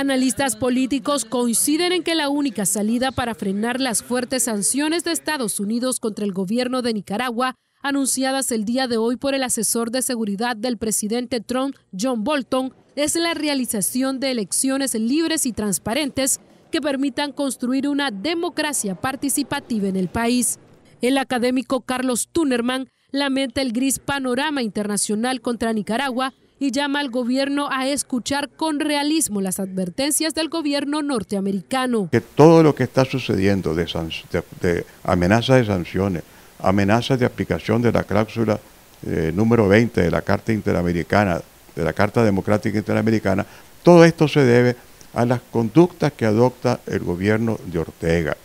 Analistas políticos coinciden en que la única salida para frenar las fuertes sanciones de Estados Unidos contra el gobierno de Nicaragua, anunciadas el día de hoy por el asesor de seguridad del presidente Trump, John Bolton, es la realización de elecciones libres y transparentes que permitan construir una democracia participativa en el país. El académico Carlos Tunerman lamenta el gris panorama internacional contra Nicaragua y llama al gobierno a escuchar con realismo las advertencias del gobierno norteamericano. Que todo lo que está sucediendo de, de, de amenazas de sanciones, amenazas de aplicación de la cláusula eh, número 20 de la Carta Interamericana, de la Carta Democrática Interamericana, todo esto se debe a las conductas que adopta el gobierno de Ortega.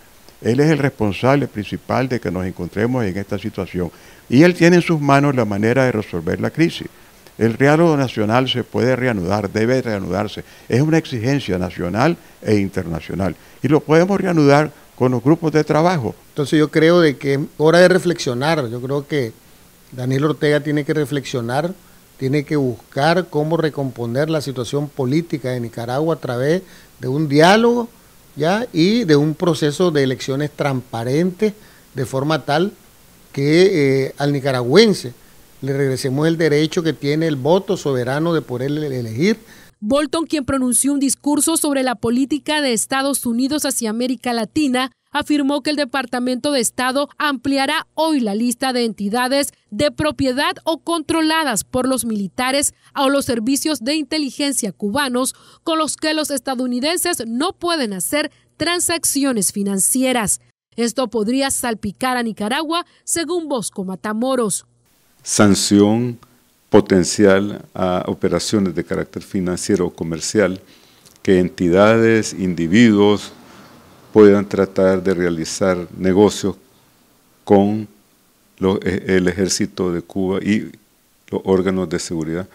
Él es el responsable principal de que nos encontremos en esta situación y él tiene en sus manos la manera de resolver la crisis. El diálogo nacional se puede reanudar, debe reanudarse. Es una exigencia nacional e internacional. Y lo podemos reanudar con los grupos de trabajo. Entonces yo creo de que es hora de reflexionar. Yo creo que Daniel Ortega tiene que reflexionar, tiene que buscar cómo recomponer la situación política de Nicaragua a través de un diálogo ya y de un proceso de elecciones transparentes de forma tal que eh, al nicaragüense le regresemos el derecho que tiene el voto soberano de poder elegir. Bolton, quien pronunció un discurso sobre la política de Estados Unidos hacia América Latina, afirmó que el Departamento de Estado ampliará hoy la lista de entidades de propiedad o controladas por los militares o los servicios de inteligencia cubanos con los que los estadounidenses no pueden hacer transacciones financieras. Esto podría salpicar a Nicaragua, según Bosco Matamoros sanción potencial a operaciones de carácter financiero o comercial que entidades, individuos puedan tratar de realizar negocios con e, el ejército de Cuba y los órganos de seguridad.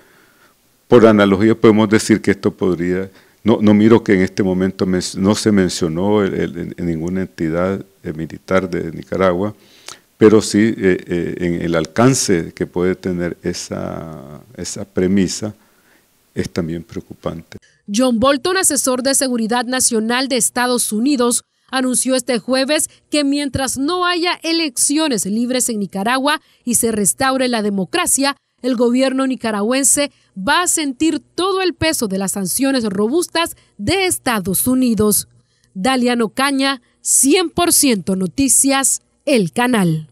Por analogía podemos decir que esto podría, no, miro que en este momento no se mencionó en ninguna entidad eh, militar de Nicaragua, pero sí eh, eh, en el alcance que puede tener esa, esa premisa es también preocupante. John Bolton, asesor de Seguridad Nacional de Estados Unidos, anunció este jueves que mientras no haya elecciones libres en Nicaragua y se restaure la democracia, el gobierno nicaragüense va a sentir todo el peso de las sanciones robustas de Estados Unidos. Daliano Caña, 100% Noticias, el canal.